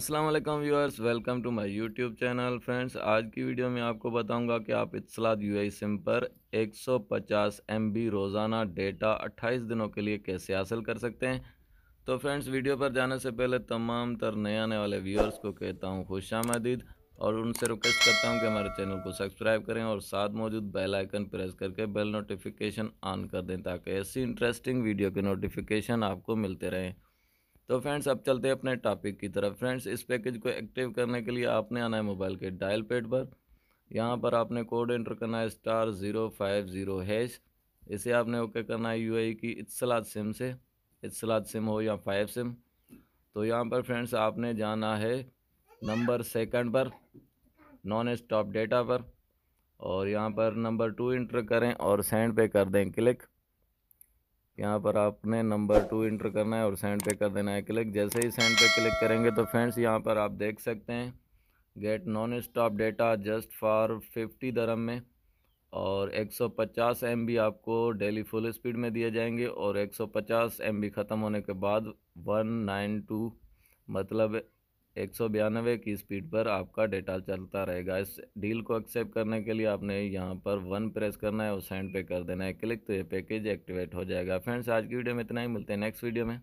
अस्सलाम वालेकुम viewers welcome to my YouTube channel friends आज की वीडियो में आपको बताऊंगा कि आप इतलात यू आई सिम पर 150 एमबी रोज़ाना डेटा 28 दिनों के लिए कैसे हासिल कर सकते हैं तो फ्रेंड्स वीडियो पर जाने से पहले तमाम तर नए आने वाले व्यूअर्स को कहता हूँ खुश आमदीद और उनसे रिक्वेस्ट करता हूँ कि हमारे चैनल को सब्सक्राइब करें और साथ मौजूद बेल आइकन प्रेस करके बेल नोटिफिकेशन ऑन कर दें ताकि ऐसी इंटरेस्टिंग वीडियो के नोटिफिकेशन आपको मिलते रहें तो फ्रेंड्स अब चलते हैं अपने टॉपिक की तरफ फ्रेंड्स इस पैकेज को एक्टिव करने के लिए आपने आना है मोबाइल के डायल पेड पर यहाँ पर आपने कोड एंटर करना है star zero five zero hash इसे आपने ओके करना है यूएई e की इतसलाद सिम से इतसलाद सिम हो या फाइव सिम तो यहाँ पर फ्रेंड्स आपने जाना है नंबर सेकंड पर नॉन स्टॉप डेटा पर और यहाँ पर नंबर टू इंटर करें और सेंड पे कर दें क्लिक यहाँ पर आपने नंबर टू इंटर करना है और सेंड पे कर देना है क्लिक जैसे ही सेंड पे क्लिक करेंगे तो फ्रेंड्स यहाँ पर आप देख सकते हैं get non stop data just for fifty दरम में और 150 बी आपको डेली फुल स्पीड में दिए जाएंगे और 150 बी ख़त्म होने के बाद 192 मतलब एक सौ बयानवे की स्पीड पर आपका डेटा चलता रहेगा इस डील को एक्सेप्ट करने के लिए आपने यहाँ पर वन प्रेस करना है और सेंड पे कर देना है क्लिक तो ये पैकेज एक्टिवेट हो जाएगा फ्रेंड्स आज की वीडियो में इतना ही मिलते हैं नेक्स्ट वीडियो में